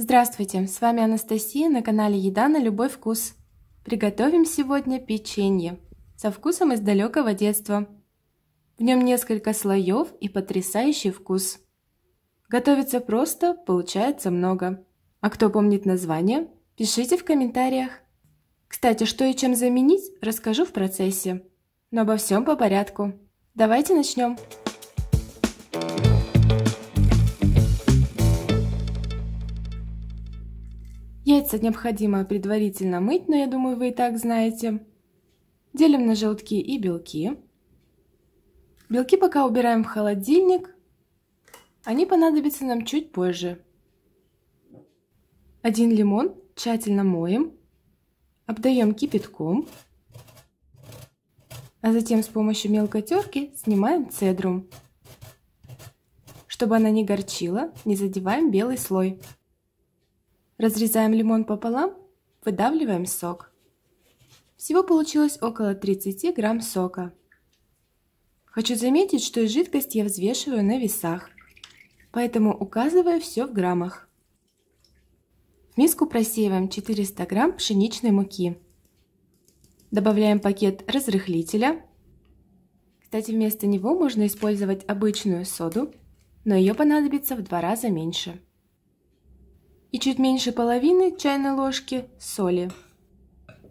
Здравствуйте, с вами Анастасия на канале Еда на любой вкус. Приготовим сегодня печенье со вкусом из далекого детства. В нем несколько слоев и потрясающий вкус. Готовится просто, получается много. А кто помнит название, пишите в комментариях. Кстати, что и чем заменить, расскажу в процессе. Но обо всем по порядку. Давайте начнем. Яйца необходимо предварительно мыть, но я думаю, вы и так знаете. Делим на желтки и белки. Белки пока убираем в холодильник. Они понадобятся нам чуть позже. Один лимон тщательно моем, обдаем кипятком, а затем с помощью мелкой терки снимаем цедру. Чтобы она не горчила, не задеваем белый слой. Разрезаем лимон пополам, выдавливаем сок. Всего получилось около 30 грамм сока. Хочу заметить, что жидкость я взвешиваю на весах, поэтому указываю все в граммах. В миску просеиваем 400 грамм пшеничной муки. Добавляем пакет разрыхлителя. Кстати, вместо него можно использовать обычную соду, но ее понадобится в два раза меньше и чуть меньше половины чайной ложки соли.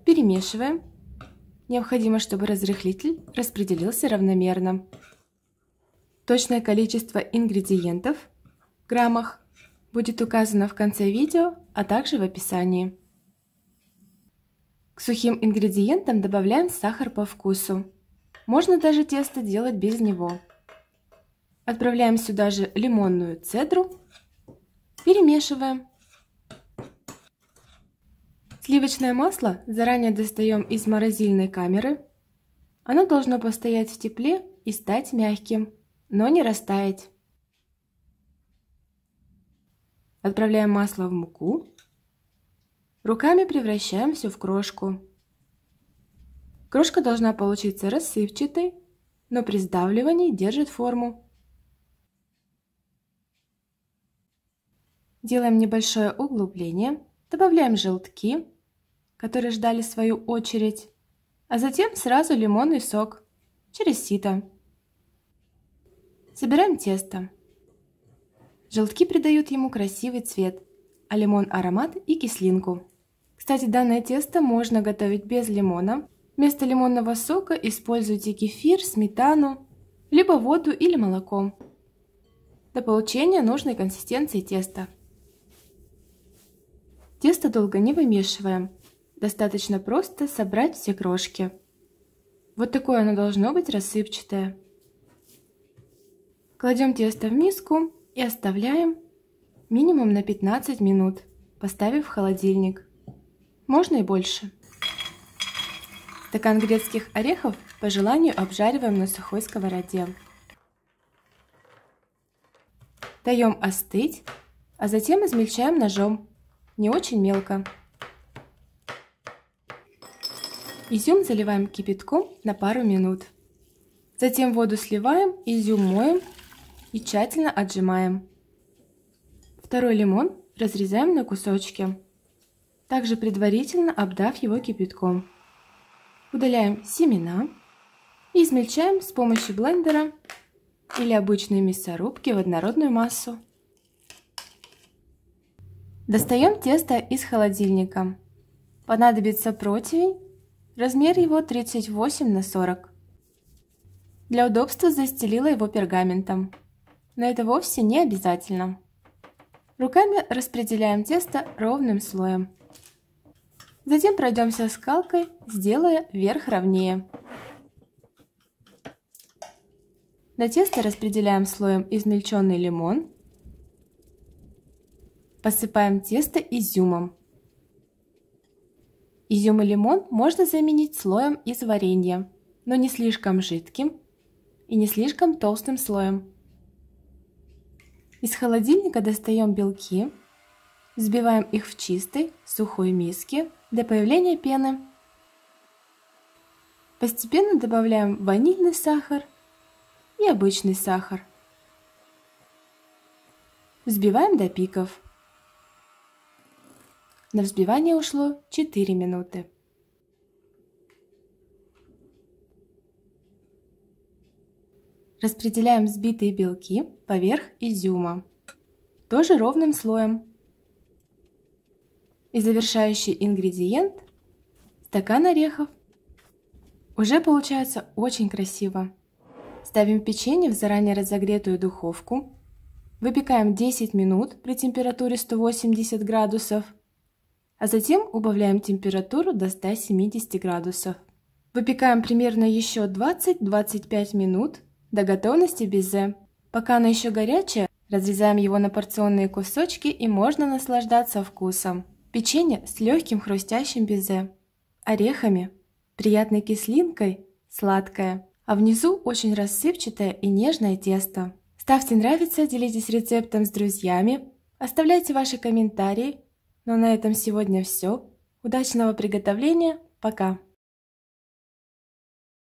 Перемешиваем. Необходимо, чтобы разрыхлитель распределился равномерно. Точное количество ингредиентов в граммах будет указано в конце видео, а также в описании. К сухим ингредиентам добавляем сахар по вкусу. Можно даже тесто делать без него. Отправляем сюда же лимонную цедру. Перемешиваем. Сливочное масло заранее достаем из морозильной камеры. Оно должно постоять в тепле и стать мягким, но не растаять. Отправляем масло в муку. Руками превращаем все в крошку. Крошка должна получиться рассыпчатой, но при сдавливании держит форму. Делаем небольшое углубление, добавляем желтки которые ждали свою очередь, а затем сразу лимонный сок через сито. Собираем тесто. Желтки придают ему красивый цвет, а лимон – аромат и кислинку. Кстати, данное тесто можно готовить без лимона. Вместо лимонного сока используйте кефир, сметану, либо воду или молоко до получения нужной консистенции теста. Тесто долго не вымешиваем, Достаточно просто собрать все крошки. Вот такое оно должно быть рассыпчатое. Кладем тесто в миску и оставляем минимум на 15 минут, поставив в холодильник. Можно и больше. Стакан грецких орехов по желанию обжариваем на сухой сковороде. Даем остыть, а затем измельчаем ножом, не очень мелко. Изюм заливаем кипятком на пару минут. Затем воду сливаем, изюм моем и тщательно отжимаем. Второй лимон разрезаем на кусочки, также предварительно обдав его кипятком. Удаляем семена и измельчаем с помощью блендера или обычной мясорубки в однородную массу. Достаем тесто из холодильника. Понадобится противень Размер его 38 на 40. Для удобства застелила его пергаментом. Но это вовсе не обязательно. Руками распределяем тесто ровным слоем. Затем пройдемся скалкой, сделая верх ровнее. На тесто распределяем слоем измельченный лимон. Посыпаем тесто изюмом. Изюм и лимон можно заменить слоем из варенья, но не слишком жидким и не слишком толстым слоем. Из холодильника достаем белки, взбиваем их в чистой, сухой миске до появления пены. Постепенно добавляем ванильный сахар и обычный сахар. Взбиваем до пиков. На взбивание ушло 4 минуты. Распределяем взбитые белки поверх изюма, тоже ровным слоем. И завершающий ингредиент – стакан орехов. Уже получается очень красиво. Ставим печенье в заранее разогретую духовку. Выпекаем 10 минут при температуре 180 градусов – а затем убавляем температуру до 170 градусов. Выпекаем примерно еще 20-25 минут до готовности безе. Пока оно еще горячее, разрезаем его на порционные кусочки и можно наслаждаться вкусом. Печенье с легким хрустящим безе, орехами, приятной кислинкой, сладкое, а внизу очень рассыпчатое и нежное тесто. Ставьте нравится, делитесь рецептом с друзьями, оставляйте ваши комментарии – но ну, а на этом сегодня все. Удачного приготовления. Пока!